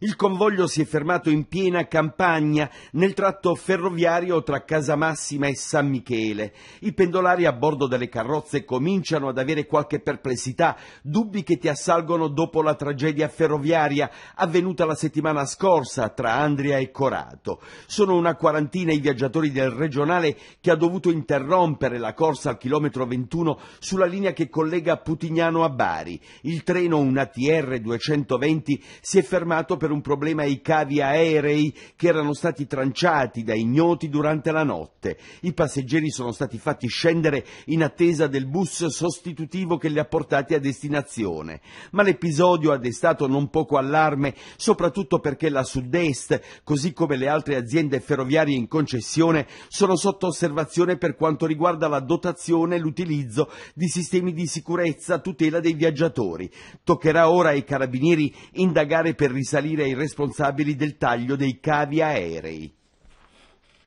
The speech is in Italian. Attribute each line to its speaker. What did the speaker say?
Speaker 1: Il convoglio si è fermato in piena campagna nel tratto ferroviario tra Casamassima e San Michele. I pendolari a bordo delle carrozze cominciano ad avere qualche perplessità, dubbi che ti assalgono dopo la tragedia ferroviaria avvenuta la settimana scorsa tra Andria e Corato. Sono una quarantina i viaggiatori del regionale che ha dovuto interrompere la corsa al chilometro 21 sulla linea che collega Putignano a Bari. Il treno, una TR 220, si è fermato per per un problema ai cavi aerei che erano stati tranciati da ignoti durante la notte. I passeggeri sono stati fatti scendere in attesa del bus sostitutivo che li ha portati a destinazione. Ma l'episodio ha destato non poco allarme, soprattutto perché la Sud-Est, così come le altre aziende ferroviarie in concessione, sono sotto osservazione per quanto riguarda la dotazione e l'utilizzo di sistemi di sicurezza a tutela dei viaggiatori. Toccherà ora ai carabinieri indagare per risalire punire i responsabili del taglio dei cavi aerei.